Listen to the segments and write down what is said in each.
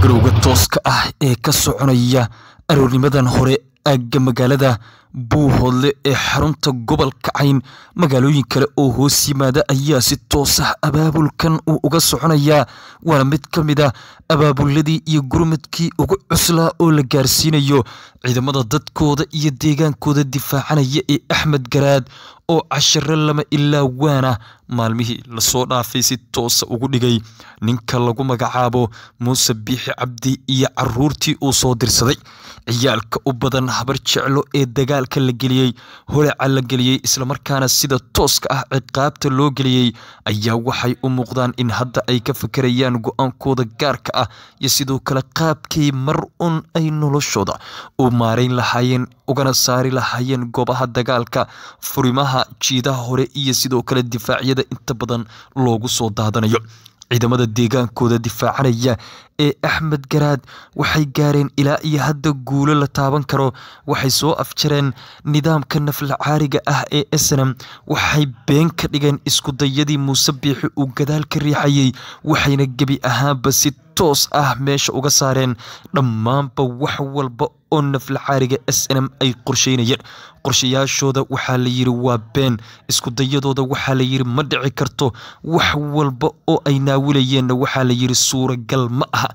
garowga tooska ah ee ka soconaya aroornimadan hore aagga magaalada buuhoodle ee xarunta gobolka cayn magaalooyin kale oo hoos yimaada ayaa si toosah abaabulkan uu uga soconayaa waana mid ka mid a ah abaabulladii iyo gurmadkii ugu cuslaa oo la gaarsiinayo ciidamada dadkooda iyo deegaankooda difaacanaya ee axmed garaad oo cashiro lama ilaa waana maalmihii lasoo dhaafay si toosa ugu dhigay ninka lagu magacaabo muuse biixi cabdi iyo caruurtii uu soo dirsaday ciyaalka u badan habar jeclo ee dagaalka la geliyey holaca la geliyey islamarkaana sida tooska ah ciqaabta loo geliyey ayaa waxay u muuqdaan in hadda ay ka fakarayaan go-aankooda gaarka ah iyo sidoo kale qaabkii mar un ay noloshooda u maarayn lahaayeen ugana saari lahaayeen goobaha dagaalka furimaha jiidaha hore iyo sidoo kale difaacyada inta badan loogu soo daadanayo ciidamada deegaankooda difaacanaya ee axmed garaad waxay gaareen ilaa iyo hadda guulo la taaban karo waxay soo afjareen nidaamka naflacaariga ah ee esenam waxay been ka dhigeen iskudayadii muuse biixi uu gadaal ka riixayey waxayna gebi ahaanba si toos ah meesha uga saareen dhammaanba wax walba oo naflacaariga s n m ay qorsheynayeen qorshayaashooda waxaa la yidhi waa been iskudayadooda waxaa la yidhi ma dhici karto wax walba oo ay naawilayeenna waxaa la yidhi suuragal ma aha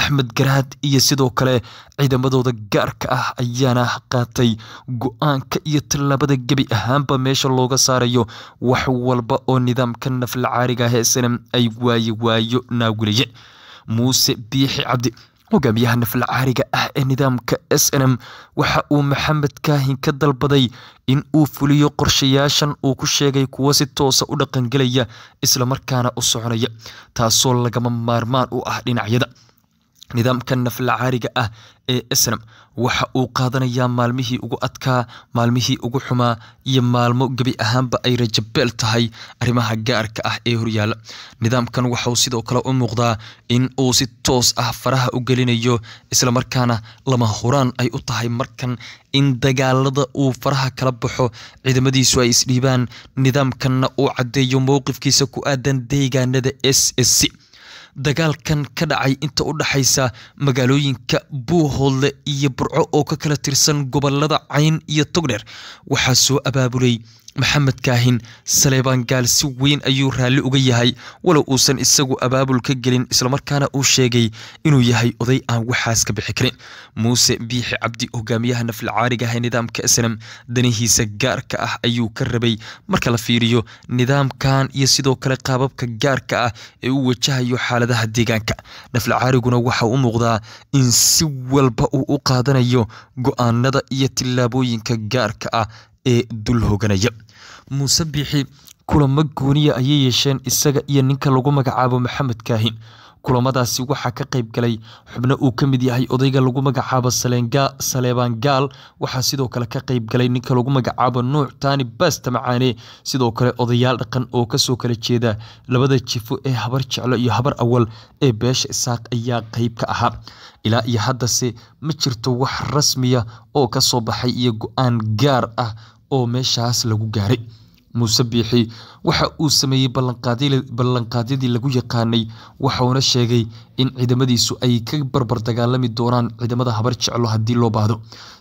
axmed garaad iyo sidoo kale ciidamadooda gaarka ah ayaana qaatay go-aanka iyo tallaabada gebi ahaanba meesha looga saarayo wax walba oo nidaamka naflacaariga ah snm ay waaye waayo naawilayeen muuse biixi cabdi hogaamiyahana naflacaariga ah ee nidaamka s n m waxa uu maxamed kaahin ka dalbaday in uu fuliyo qorshayaashan uu ku sheegay kuwo si toosa ah u dhaqangelaya islamarkaana u soconaya taasoo lagama maarmaan u ah dhinacyada nidaamka naflacaariga ah ee esnam waxa uu qaadanayaa maalmihii ugu adkaa maalmihii ugu xumaa iyo maalmo gebi ahaanba ay rajabeel tahay arrimaha gaarka ah ee horyaala nidaamkan waxauu sidoo kale u muuqdaa in uu si toos ah faraha u gelinayo islamarkaana lama huraan ay u tahay markan in dagaalada uu faraha kala baxo ciidamadiisu ay isdhiibaan nidaamkanna uu caddeeyo mowqifkiisa ku aadan deegaanada s s c dagaalkan ka dhacay inta u dhexaysa magaalooyinka buuhoodle iyo burco oo ka kala tirsan gobolada cayn iyo togdheer waxaa soo abaabulay maxamed kaahin saleybaan gaal si weyn ayuu raalli uga yahay walow uusan isagu abaabul ka gelin islamarkaana uu sheegay inuu yahay oday aan waxaas ka bixi karin muuse biixi cabdi hogaamiyaha nafilcaariga ah ee nidaamka snm danihiisa gaarka ah ayuu ka rabay marka la fiiriyo nidaamkan iyo sidoo kale qaababka gaarka ah ee uu wajahayo xaaladaha deegaanka nafilcaariguna waxa u muuqdaa in si walba uu u qaadanayo go-aanada iyo tillaabooyinka gaarka ah ee dul hoganaya muuse biixi kulamo gooniya ayay yeesheen isaga iyo ninka lagu magacaabo maxamed kaahin kulamadaasi waxaa ka qayb galay xubno uu ka mid yahay odayga lagu magacaabo saleebaan gaal waxaa sidoo kale ka qayb galay ninka lagu magacaabo nuuc taani baasta macaane sidoo kale odayaal dhaqan oo kasoo kala jeeda labada jifo ee habar jeclo iyo habar awal ee beesha isaaq ayaa qayb ka ahaa ilaa iyo haddase ma jirto wax rasmiya oo kasoo baxay iyo go-aan gaar ah oo meeshaas lagu gaaray muuse biixi waxa uu sameeyey ballanqaadyadii lagu yaqaanay waxauna sheegay in ciidamadiisu ay ka barbar dagaalami doonaan ciidamada habar jeclo haddii loo baahdo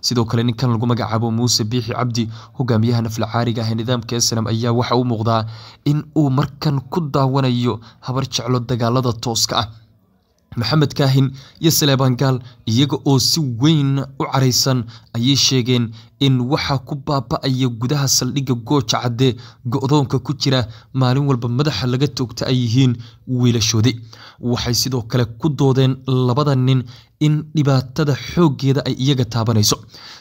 sidoo kale ninkan lagu magacaabo muuse biixi cabdi hogaamiyaha naflacaariga ah ee nidaamka eslam ayaa waxa u muuqdaa in uu markan ku daawanayo habar jeclo dagaalada tooska ah maxamed kaahin iyo saleebaan iyaga oo si weyn u caraysan ayay sheegeen in waxaa ku baaba'aya gudaha saldhigga gooja cadde go-doonka ku jira maalin walba madaxa laga toogta ay yihiin wiilashoodii waxay sidoo kale ku doodeen labada nin in dhibaatada xooggeeda ay iyaga taabanayso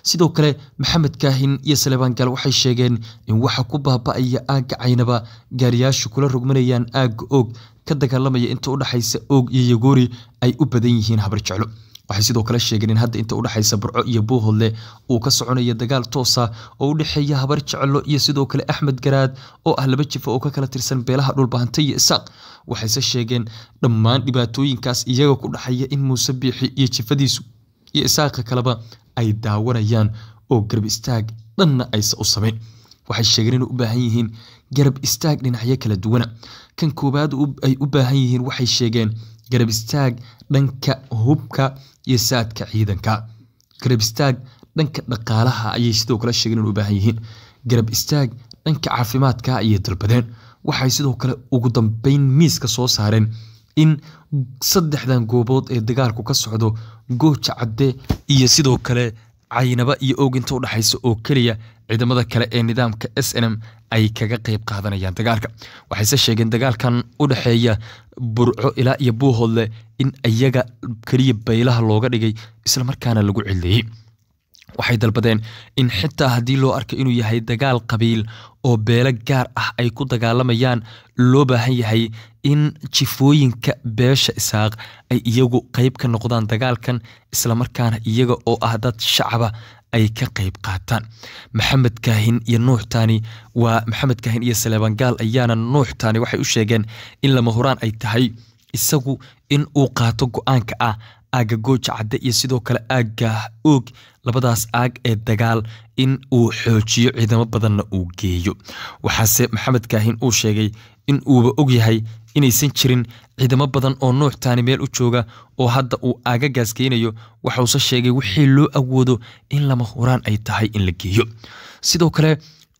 sidoo kale maxamed kaahin iyo saleebaan waxay sheegeen in waxa ku baaba'aya aagga caynaba gaariyaashu kula rogmanayaan aagga oog ka dagaalamaya inta udhexaysa oog iyo yagoori ay u badan yihiin habarjeclo waxay sidoo kale sheegeen in hadda inta udhexaysa burco iyo buuhodle uu ka soconaya dagaal toosa oo u dhexeeya habar jeclo iyo sidoo kale axmed garaad oo ah laba jifo oo ka kala tirsan beelaha dhulbahanta iyo isaaq waxayse sheegeen dhammaan dhibaatooyinkaas iyaga ku dhaxaya in muuse biixi iyo jifadiisu iyo isaaqa kaleba ay daawanayaan oo garab dhanna aysa u samayn waxay sheegeen inay u baahan yihiin garab istaag dhinacyo kala duwana kan koowaad ay u baahan yihiin waxay sheegeen garab istaag dhanka hubka iyo saadka ciidanka garab istaag dhanka dhaqaalaha ayay sidoo kale sheegeen inay u baahan yihiin garab istaag dhanka caafimaadka ayay dalbadeen waxay sidoo kale ugu dambeyn miiska soo saareen in saddexdan goobood ee dagaalku ka socdo gooja cadde iyo sidoo kale caynaba iyo ooginta udhexaysa oo keliya ciidamada kale ee nidaamka s n m ay kaga qayb qaadanayaan dagaalka waxayse sheegeen dagaalkan u dhexeeya burco ilaa iyo buuhoodle in iyaga keliya baylaha looga dhigay islamarkaana lagu celiyey waxay dalbadeen in xitaa haddii loo arka inuu yahay dagaal qabiil oo beelo gaar ah ay ku dagaalamayaan loo baahan yahay in jifooyinka beesha isaaq ay iyagu qeyb ka noqdaan dagaalkan islamarkaana iyaga oo ah dad shacaba ay ka qayb qaataan maxamed kaahin iyo nuux taani waa maxamed kaahin iyo saleebangaal ayaana nuux taani waxay u sheegeen in lama huraan ay tahay isagu in uu qaato go-aanka ah aagga gooja cadde iyo sidoo kale aagga oog labadaas aag ee dagaal in uu xoojiyo ciidamo badanna uu geeyo waxaase maxamed kaahin uu sheegay in uuba og yahay inaysan jirin ciidamo badan oo nuux taani meel u jooga oo hadda uu aagagaas geynayo waxauuse sheegay wixii loo awoodo in lama huraan ay tahay in la geeyo sidoo kale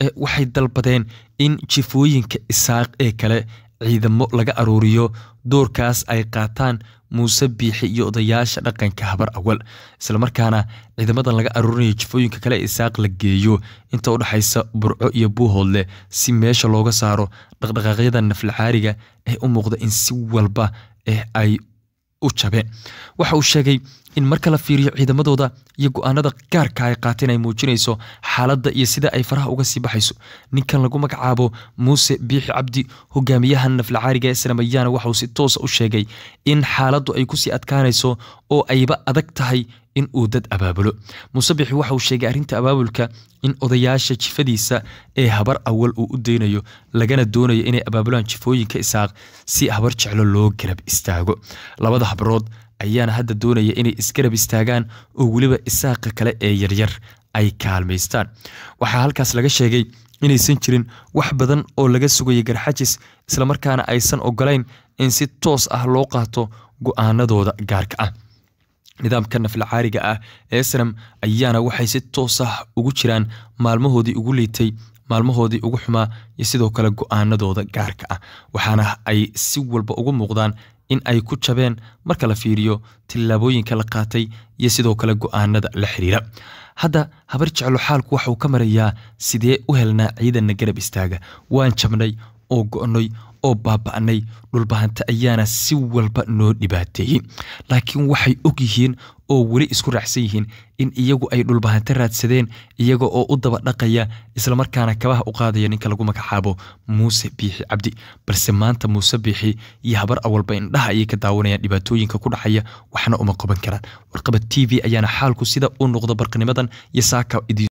e, waxay dalbadeen in jifooyinka isaaq ee kale ciidamo laga aruuriyo doorkaas ay qaataan muuse biixi iyo odayaasha dhaqanka habar awal islamarkaana ciidamadan laga aruurinayo jifooyinka kale isaaq la geeyo inta u dhexaysa burco iyo buuhoodle si meesha looga saaro dhaqdhaqaaqyada naflacaariga ee u muuqda in si walba eh ay u jabeen waxa uu sheegay in marka la fiiriyo ciidamadooda iyo go-aanada gaarka ay qaateen ay muujinayso xaaladda iyo sida ay faraha uga sii baxayso ninkan lagu magacaabo muuse biixi cabdi hogaamiyaha naflacaariga ee sanamayaana waxauu si toosa ah u sheegay in xaaladdu ay kusii adkaanayso oo ayba adag tahay in uu dad abaabulo muuse biixi waxa uu sheegay arrinta abaabulka in odayaasha jifadiisa ee habar awal uu u daynayo lagana doonayo inay abaabulaan jifooyinka isaaq si habar jeclo loo garab istaago labada habrood ayaana hadda doonaya inay isgarab istaagaan oo weliba isaaqa kale ee yaryar ay kaalmaystaan waxaa halkaas laga sheegay inaysan jirin wax badan oo laga sugaya garxajis islamarkaana aysan ogolayn in si toos ah loo qaato go'aanadooda gaarka ah nidaamka naflacaariga ah ee sanam ayaana waxay si toos ah ugu jiraan maalmahoodii ugu liitay maalmahoodii ugu xumaa iyo sidoo kale go gaarka ah waxaana ay si walba ugu muuqdaan in ay ku jabeen marka la fiiriyo tillaabooyinka la qaatay iyo sidoo kale go'aanada la xiriira hadda habar jeclo xaalku waxuu ka marayaa sidee u helnaa ciidanna garab istaaga waan jabnay oo go oo baaba'nay dhulbahanta ayaana si walba noo dhibaateeyey laakiin waxay og yihiin oo weli isku raacsan yihiin in iyagu ay dhulbahante raadsadeen iyaga oo u daba dhaqaya islamarkaana kabaha u qaadaya ninka lagu magacaabo muuse biixi cabdi balse maanta muuse biixi iyo habar awalba indhaha ayay ka daawanayaan dhibaatooyinka ku dhacaya waxna uma qoban karaan warqaba t v ayaana xaalku sida u noqdo barqinimadan iyo saaka